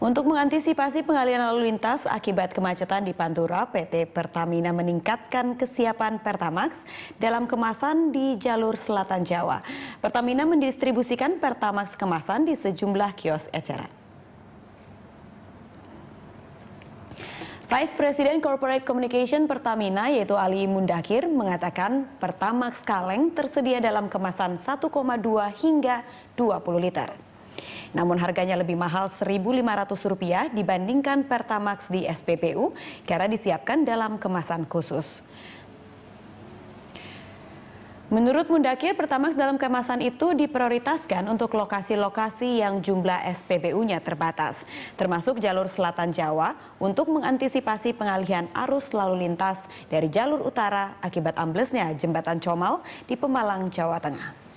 Untuk mengantisipasi pengalian lalu lintas akibat kemacetan di Pantura, PT Pertamina meningkatkan kesiapan Pertamax dalam kemasan di jalur selatan Jawa. Pertamina mendistribusikan Pertamax kemasan di sejumlah kios eceran. Vice President Corporate Communication Pertamina yaitu Ali Mundakir mengatakan Pertamax Kaleng tersedia dalam kemasan 1,2 hingga 20 liter. Namun harganya lebih mahal Rp1.500 dibandingkan Pertamax di SPPU karena disiapkan dalam kemasan khusus. Menurut Mundakir, Pertamax dalam kemasan itu diprioritaskan untuk lokasi-lokasi yang jumlah SPBU-nya terbatas, termasuk jalur selatan Jawa untuk mengantisipasi pengalihan arus lalu lintas dari jalur utara akibat amblesnya jembatan Comal di Pemalang, Jawa Tengah.